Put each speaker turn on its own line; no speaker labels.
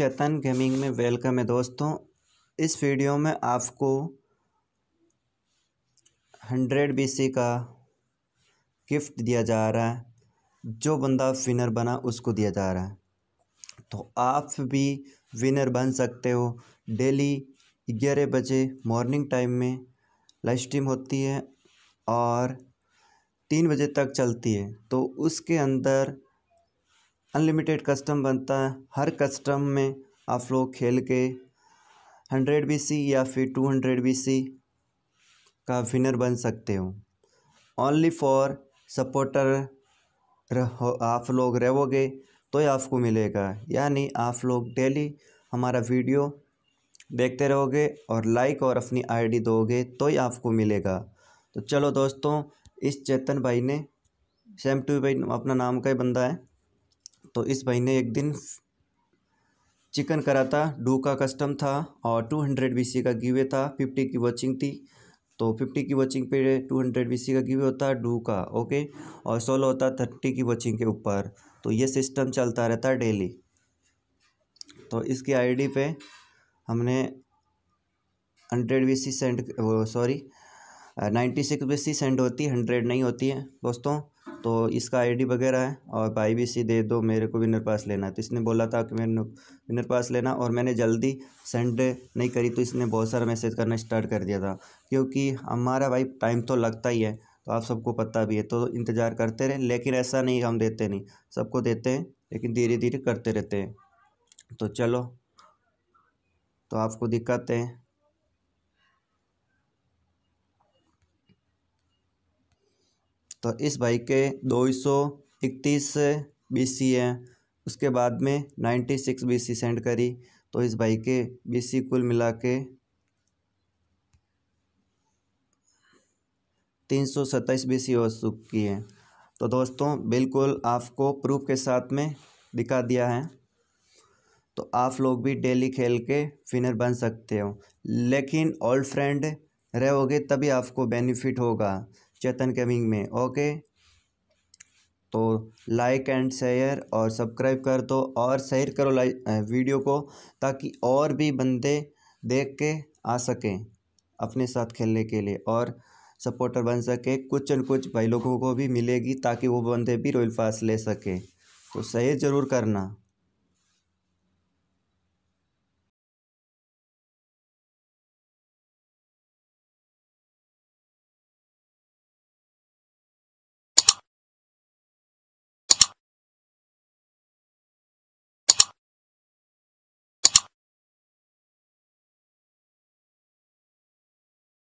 चेतन gaming में welcome है दोस्तों इस वीडियो में आपको हंड्रेड बी का गिफ्ट दिया जा रहा है जो बंदा विनर बना उसको दिया जा रहा है तो आप भी विनर बन सकते हो डेली ग्यारह बजे मॉर्निंग टाइम में लाइव स्ट्रीम होती है और तीन बजे तक चलती है तो उसके अंदर अनलिमिटेड कस्टम बनता है हर कस्टम में आप लोग खेल के हंड्रेड बी सी या फिर टू हंड्रेड बी सी का विनर बन सकते हो ओनली फॉर सपोर्टर आप लोग रहोगे तो ही आपको मिलेगा यानी आप लोग डेली हमारा वीडियो देखते रहोगे और लाइक और अपनी आईडी दोगे तो ही आपको मिलेगा तो चलो दोस्तों इस चेतन भाई ने सेम टू भाई अपना नाम का ही बंदा है तो इस भाई ने एक दिन चिकन करा था डू का कस्टम था और टू हंड्रेड बी सी का गिवे था फिफ्टी की वॉचिंग थी तो फिफ्टी की वॉचिंग पे टू हंड्रेड बी सी का गिवे होता डू का ओके और सोलो होता थर्टी की वॉचिंग के ऊपर तो ये सिस्टम चलता रहता डेली तो इसकी आईडी पे हमने हंड्रेड बी सी send sorry ninety six B C send होती हंड्रेड नहीं होती है दोस्तों तो इसका आईडी वगैरह है और भाई भी इसी दे दो मेरे को विनर पास लेना है तो इसने बोला था कि मैंने विनर पास लेना और मैंने जल्दी सेंड नहीं करी तो इसने बहुत सारा मैसेज करना स्टार्ट कर दिया था क्योंकि हमारा भाई टाइम तो लगता ही है तो आप सबको पता भी है तो इंतज़ार करते रहें लेकिन ऐसा नहीं हम देते नहीं सबको देते हैं लेकिन धीरे धीरे करते रहते हैं तो चलो तो आपको दिक्कत है तो इस बाइक के दो सौ इकतीस बी सी हैं उसके बाद में नाइन्टी सिक्स बी सी सेंड करी तो इस बाइक के बी सी कुल मिला के तीन सौ सत्ताईस बी सी हो चुकी है तो दोस्तों बिल्कुल आपको प्रूफ के साथ में दिखा दिया है तो आप लोग भी डेली खेल के फिनर बन सकते हो लेकिन ओल्ड फ्रेंड रहोगे तभी आपको बेनिफिट होगा चेतन गेमिंग में ओके तो लाइक एंड शेयर और सब्सक्राइब कर दो और शेयर करो लाइक वीडियो को ताकि और भी बंदे देख के आ सकें अपने साथ खेलने के लिए और सपोर्टर बन सके कुछ न कुछ भाई लोगों को भी मिलेगी ताकि वो बंदे भी रॉयल पास ले सके तो शेयर ज़रूर करना